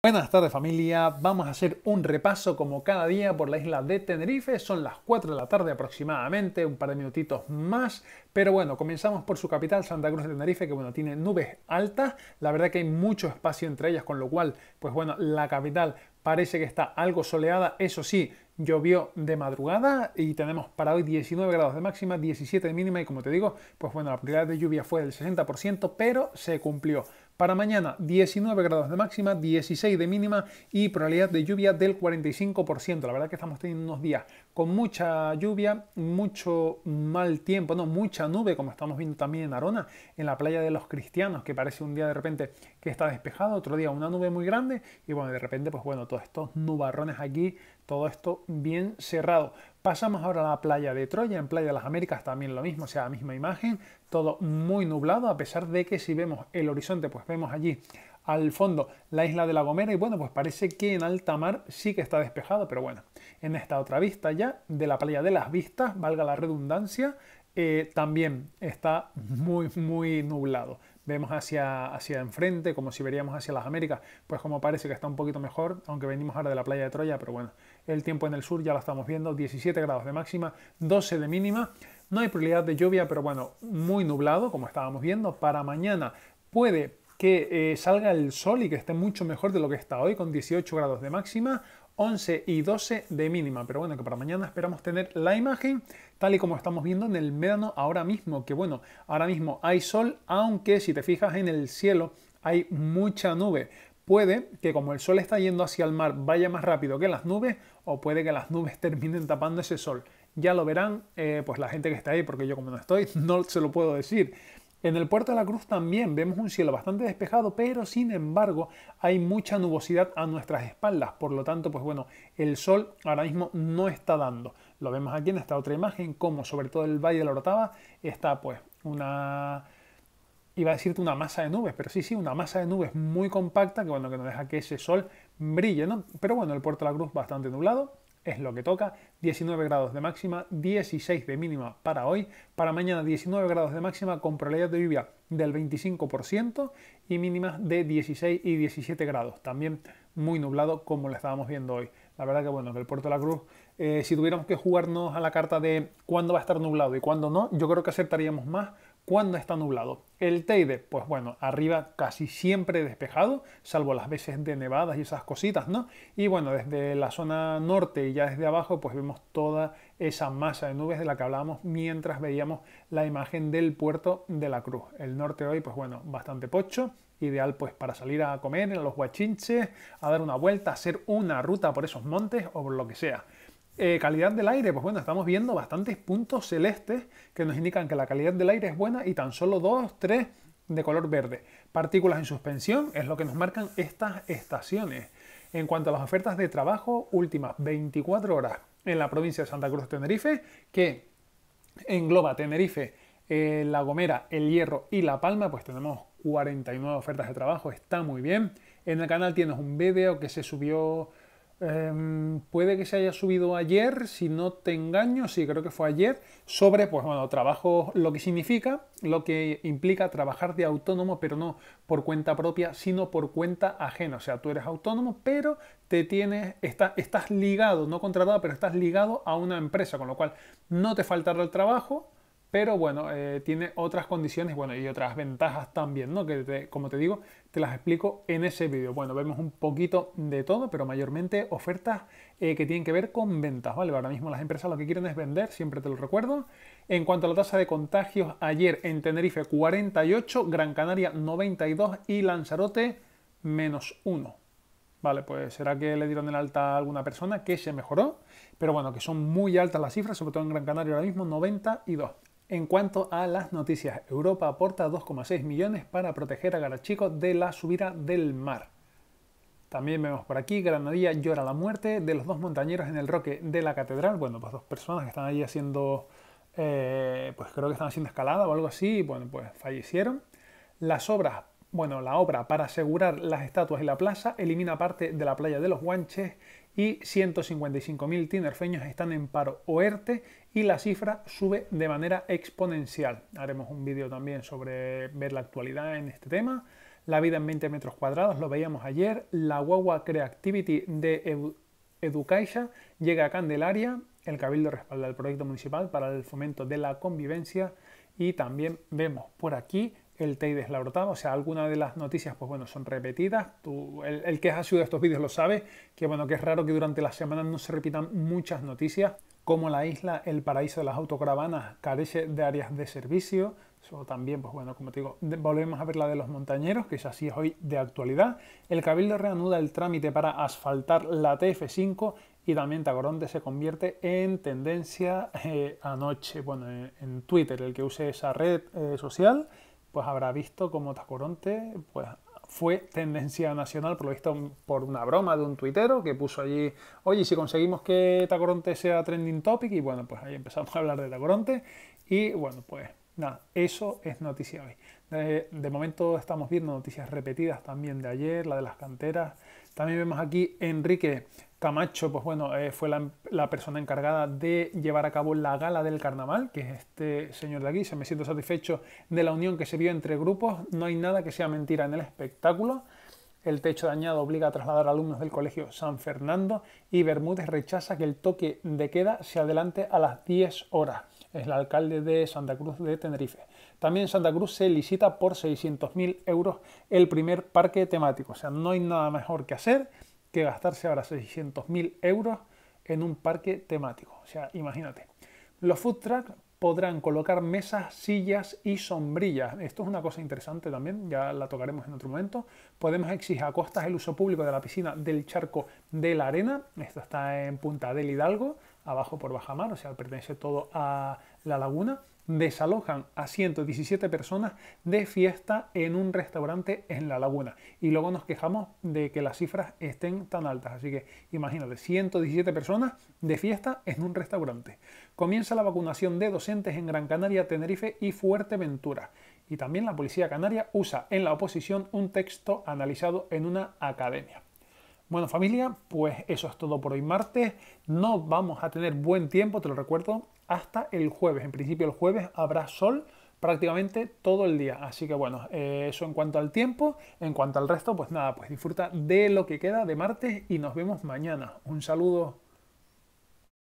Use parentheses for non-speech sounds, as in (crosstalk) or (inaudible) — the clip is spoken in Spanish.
Buenas tardes familia, vamos a hacer un repaso como cada día por la isla de Tenerife, son las 4 de la tarde aproximadamente, un par de minutitos más, pero bueno, comenzamos por su capital, Santa Cruz de Tenerife, que bueno, tiene nubes altas, la verdad que hay mucho espacio entre ellas, con lo cual, pues bueno, la capital parece que está algo soleada, eso sí, llovió de madrugada y tenemos para hoy 19 grados de máxima, 17 de mínima y como te digo, pues bueno, la prioridad de lluvia fue del 60%, pero se cumplió. Para mañana 19 grados de máxima, 16 de mínima y probabilidad de lluvia del 45%. La verdad que estamos teniendo unos días con mucha lluvia, mucho mal tiempo, no, mucha nube como estamos viendo también en Arona, en la playa de los cristianos, que parece un día de repente que está despejado, otro día una nube muy grande y bueno, de repente pues bueno, todos estos nubarrones aquí, todo esto bien cerrado. Pasamos ahora a la playa de Troya, en Playa de las Américas también lo mismo, o sea, la misma imagen, todo muy nublado, a pesar de que si vemos el horizonte, pues vemos allí al fondo la isla de La Gomera y bueno, pues parece que en alta mar sí que está despejado, pero bueno, en esta otra vista ya de la playa de las vistas, valga la redundancia, eh, también está muy, muy nublado vemos hacia, hacia enfrente, como si veríamos hacia las Américas, pues como parece que está un poquito mejor, aunque venimos ahora de la playa de Troya, pero bueno, el tiempo en el sur ya lo estamos viendo, 17 grados de máxima, 12 de mínima, no hay probabilidad de lluvia, pero bueno, muy nublado, como estábamos viendo, para mañana puede que eh, salga el sol y que esté mucho mejor de lo que está hoy, con 18 grados de máxima, 11 y 12 de mínima. Pero bueno, que para mañana esperamos tener la imagen tal y como estamos viendo en el médano ahora mismo. Que bueno, ahora mismo hay sol, aunque si te fijas en el cielo hay mucha nube. Puede que como el sol está yendo hacia el mar vaya más rápido que las nubes o puede que las nubes (laughs) terminen tapando ese sol. Ya lo verán eh, pues la gente que está ahí, porque yo como no estoy, (laughs) no se lo puedo decir. En el puerto de la Cruz también vemos un cielo bastante despejado, pero sin embargo hay mucha nubosidad a nuestras espaldas, por lo tanto, pues bueno, el sol ahora mismo no está dando. Lo vemos aquí en esta otra imagen, como sobre todo el Valle de la Orotava está pues una... iba a decirte una masa de nubes, pero sí, sí, una masa de nubes muy compacta que bueno, que nos deja que ese sol brille, ¿no? Pero bueno, el puerto de la Cruz bastante nublado, es lo que toca, 19 grados de máxima, 16 de mínima para hoy, para mañana 19 grados de máxima con probabilidad de lluvia del 25% y mínimas de 16 y 17 grados, también muy nublado como lo estábamos viendo hoy. La verdad que bueno, que el Puerto de la Cruz, eh, si tuviéramos que jugarnos a la carta de cuándo va a estar nublado y cuándo no, yo creo que aceptaríamos más cuando está nublado. El Teide, pues bueno, arriba casi siempre despejado, salvo las veces de nevadas y esas cositas, ¿no? Y bueno, desde la zona norte y ya desde abajo, pues vemos toda esa masa de nubes de la que hablábamos mientras veíamos la imagen del puerto de la Cruz. El norte hoy, pues bueno, bastante pocho, ideal pues para salir a comer en los huachinches, a dar una vuelta, hacer una ruta por esos montes o por lo que sea. Eh, calidad del aire, pues bueno, estamos viendo bastantes puntos celestes que nos indican que la calidad del aire es buena y tan solo 2, 3 de color verde. Partículas en suspensión es lo que nos marcan estas estaciones. En cuanto a las ofertas de trabajo, últimas 24 horas en la provincia de Santa Cruz Tenerife, que engloba Tenerife, eh, La Gomera, El Hierro y La Palma, pues tenemos 49 ofertas de trabajo, está muy bien. En el canal tienes un vídeo que se subió Em, puede que se haya subido ayer, si no te engaño, sí, creo que fue ayer, sobre, pues bueno, trabajo, lo que significa, lo que implica trabajar de autónomo, pero no por cuenta propia, sino por cuenta ajena. O sea, tú eres autónomo, pero te tienes, estás ligado, no contratado, pero estás ligado a una empresa, con lo cual no te faltará el trabajo, pero bueno, eh, tiene otras condiciones bueno, y otras ventajas también, ¿no? Que como te digo, te las explico en ese vídeo. Bueno, vemos un poquito de todo, pero mayormente ofertas eh, que tienen que ver con ventas, ¿vale? Ahora mismo las empresas lo que quieren es vender, siempre te lo recuerdo. En cuanto a la tasa de contagios, ayer en Tenerife 48, Gran Canaria 92 y Lanzarote menos 1. Vale, pues será que le dieron el alta a alguna persona que se mejoró, pero bueno, que son muy altas las cifras, sobre todo en Gran Canaria ahora mismo, 92. En cuanto a las noticias, Europa aporta 2,6 millones para proteger a Garachico de la subida del mar. También vemos por aquí, Granadilla llora la muerte de los dos montañeros en el roque de la catedral. Bueno, pues dos personas que están allí haciendo, eh, pues creo que están haciendo escalada o algo así, bueno, pues fallecieron. Las obras bueno, la obra para asegurar las estatuas y la plaza elimina parte de la playa de los Guanches y 155.000 tinerfeños están en paro oerte y la cifra sube de manera exponencial. Haremos un vídeo también sobre ver la actualidad en este tema. La vida en 20 metros cuadrados, lo veíamos ayer. La guagua Creativity de Educaixa llega a Candelaria. El Cabildo respalda el proyecto municipal para el fomento de la convivencia. Y también vemos por aquí el la Labrotán, o sea, algunas de las noticias, pues bueno, son repetidas. Tú, el, que ha sido de estos vídeos lo sabe, que bueno, que es raro que durante las semanas no se repitan muchas noticias, como la isla El Paraíso de las Autocaravanas carece de áreas de servicio. Eso también, pues bueno, como te digo, volvemos a ver la de los montañeros, que es así es hoy de actualidad. El Cabildo reanuda el trámite para asfaltar la TF5 y también Tagoronte se convierte en tendencia eh, anoche, bueno, eh, en, Twitter, el que use esa red eh, social pues habrá visto como Tacoronte pues, fue tendencia nacional, por lo visto, por una broma de un tuitero que puso allí, oye, si conseguimos que Tacoronte sea trending topic, y bueno, pues ahí empezamos a hablar de Tacoronte, y bueno, pues Nada, eso es noticia hoy. De, momento estamos viendo noticias repetidas también de ayer, la de las canteras. También vemos aquí Enrique Camacho, pues bueno, eh, fue la, la, persona encargada de llevar a cabo la gala del carnaval, que es este señor de aquí. Se me siento satisfecho de la unión que se vio entre grupos. No hay nada que sea mentira en el espectáculo. El techo dañado obliga a trasladar alumnos del colegio San Fernando y Bermúdez rechaza que el toque de queda se adelante a las 10 horas es el alcalde de Santa Cruz de Tenerife. También Santa Cruz se licita por 600.000 euros el primer parque temático. O sea, no hay nada mejor que hacer que gastarse ahora 600.000 euros en un parque temático. O sea, imagínate. Los food trucks podrán colocar mesas, sillas y sombrillas. Esto es una cosa interesante también, ya la tocaremos en otro momento. Podemos exigir a costas el uso público de la piscina del charco de la arena. Esta está en Punta del Hidalgo abajo por Bajamar, o sea, pertenece todo a la laguna, desalojan a 117 personas de fiesta en un restaurante en la laguna. Y luego nos quejamos de que las cifras estén tan altas. Así que imagínate, 117 personas de fiesta en un restaurante. Comienza la vacunación de docentes en Gran Canaria, Tenerife y Fuerteventura. Y también la Policía Canaria usa en la oposición un texto analizado en una academia. Bueno familia, pues eso es todo por hoy martes. No vamos a tener buen tiempo, te lo recuerdo, hasta el jueves. En principio el jueves habrá sol prácticamente todo el día. Así que bueno, eh, eso en cuanto al tiempo. En cuanto al resto, pues nada, pues disfruta de lo que queda de martes y nos vemos mañana. Un saludo.